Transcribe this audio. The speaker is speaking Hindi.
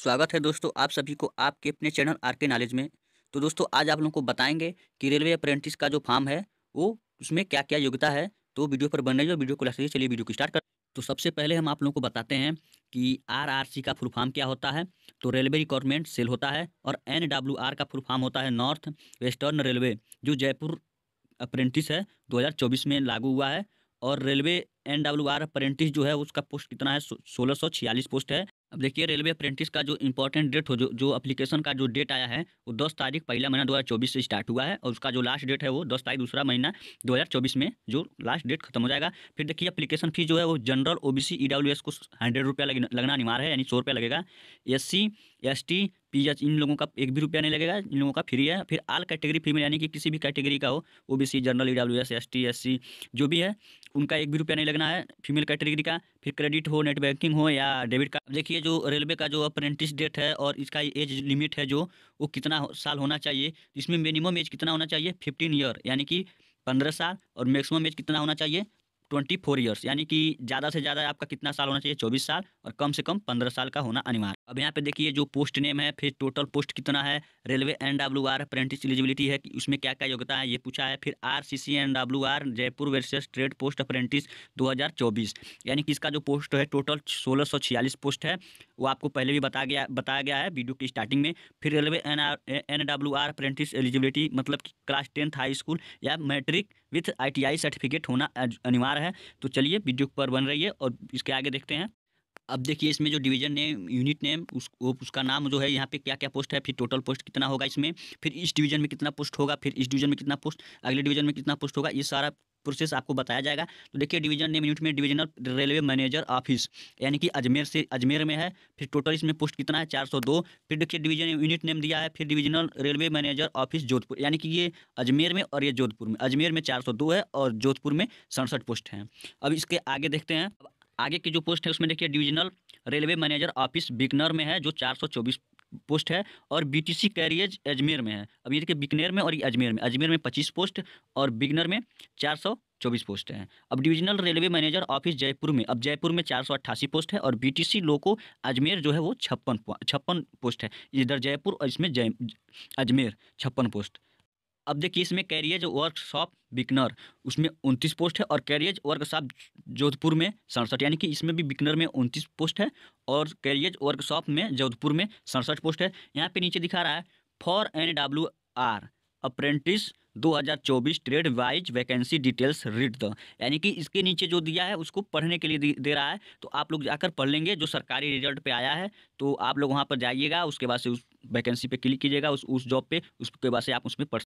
स्वागत है दोस्तों आप सभी को आपके अपने चैनल आर के नॉलेज में तो दोस्तों आज आप लोगों को बताएंगे कि रेलवे अप्रेंटिस का जो फॉर्म है वो उसमें क्या क्या योग्यता है तो वीडियो पर बन रही है वीडियो को लास्ट चलिए वीडियो को स्टार्ट कर तो सबसे पहले हम आप लोगों को बताते हैं कि सी का फुल फॉर्म क्या होता है तो रेलवे रिक्वायरमेंट सेल होता है और आर का फुल फॉर्म होता है नॉर्थ वेस्टर्न रेलवे जो जयपुर अप्रेंटिस है चौबीस में लागू हुआ है और railway N W R apprentice जो है उसका पोस्ट कितना है सोलह सौ छियालीस पोस्ट है अब देखिए रेलवे अप्रेंटिस का जो इंपॉर्टेंट डेट हो जो जो अप्लीकेशन का जो डेट आया है वो दस तारीख पहला महीना 2024 से स्टार्ट हुआ है और उसका जो लास्ट डेट है वो दस तारीख दूसरा महीना 2024 में जो लास्ट डेट खत्म हो जाएगा फिर देखिए अप्लीकेशन फीस जो है वो जनरल ओ बी सी को हंड्रेड रुपया लगना अनिवार्य है यानी सौ रुपया लगेगा एस सी एस टी पिज्जा इन लोगों का एक भी रुपया नहीं लगेगा इन लोगों का फ्री है फिर आल कैटेगरी फीमेल यानी कि किसी भी कैटेगरी का हो O B C general E W S S T S C जो भी है उनका एक भी रुपया नहीं लगना है फीमेल कैटेगरी का फिर क्रेडिट हो नेट बैंकिंग हो या डेबिट कार्ड देखिए जो रेलवे का जो अप्रेंटिस डेट है और इसका एज लिमिट है जो वो कितना साल होना चाहिए इसमें मिनिमम एज कितना होना चाहिए फिफ्टीन ईयर यानी कि पंद्रह साल और मैक्सिमम एज कितना होना चाहिए ट्वेंटी फोर ईयर्स यानी कि ज़्यादा से ज़्यादा आपका कितना साल होना चाहिए चौबीस साल और कम से कम पंद्रह साल का होना अनिवार्य अब यहाँ पे देखिए जो पोस्ट नेम है फिर टोटल पोस्ट कितना है railway N W R apprentice eligibility है कि उसमें क्या क्या योग्यता है ये पूछा है फिर R C C N W R Jaipur versus trade post apprentice 2024 यानी कि इसका जो पोस्ट है टोटल सोलह सौ छियालीस पोस्ट है वो आपको पहले भी बताया गया बताया गया है वीडियो की स्टार्टिंग में फिर railway N R N W R apprentice eligibility मतलब कि क्लास टेंथ हाई स्कूल या मैट्रिक विथ आई सर्टिफिकेट होना अनिवार्य है तो चलिए वीडियो पर बन रही है और इसके आगे देखते हैं अब देखिए इसमें जो डिवीजन नेम यूनिट नेम उस वो उसका नाम जो है यहाँ पे क्या क्या पोस्ट है फिर टोटल पोस्ट कितना होगा इसमें फिर इस डिवीजन में कितना पोस्ट होगा फिर इस डिवीजन में कितना पोस्ट अगले डिवीजन में कितना पोस्ट होगा ये सारा प्रोसेस आपको बताया जाएगा तो देखिए डिवीजन नेम यूनिट में डिवीजनल रेलवे मैनेजर ऑफिस यानी कि अजमेर से अजमेर में है फिर टोटल इसमें पोस्ट कितना है चार फिर देखिए डिवीजन यूनिट नेम दिया है फिर divisional railway manager office Jodhpur यानी कि ये अजमेर में और ये जोधपुर में अजमेर में चार है और जोधपुर में सड़सठ पोस्ट हैं अब इसके आगे देखते हैं आगे की जो पोस्ट है उसमें देखिए divisional railway manager office Bikaner में है जो चार पोस्ट है और बीटीसी कैरियज अजमेर में है अब ये देखिए बिकनेर में और ये अजमेर में अजमेर में पच्चीस पोस्ट और बिकनर में चार सौ चौबीस पोस्ट हैं अब divisional railway manager office Jaipur में अब जयपुर में चार सौ अट्ठासी पोस्ट है और बीटीसी लोको अजमेर जो है वो छप्पन छप्पन पोस्ट है इधर जयपुर और इसमें जय अजमेर छप्पन पोस्ट अब देखिए इसमें कैरियज वर्कशॉप बिकनर उसमें उनतीस पोस्ट है और कैरियज वर्कशॉप जोधपुर में सड़सठ यानी कि इसमें भी बिकनर में उनतीस पोस्ट है और कैरियज वर्कशॉप में जोधपुर में सड़सठ पोस्ट है यहाँ पे नीचे दिखा रहा है for N W R apprentice 2024 trade wise vacancy details read the यानी कि इसके नीचे जो दिया है उसको पढ़ने के लिए दे रहा है तो आप लोग जाकर पढ़ लेंगे जो सरकारी रिजल्ट पे आया है तो आप लोग वहाँ पर जाइएगा उसके बाद से उस वैकेंसी पे क्लिक कीजिएगा उस उस जॉब पे उसके बाद से आप उसमें पढ़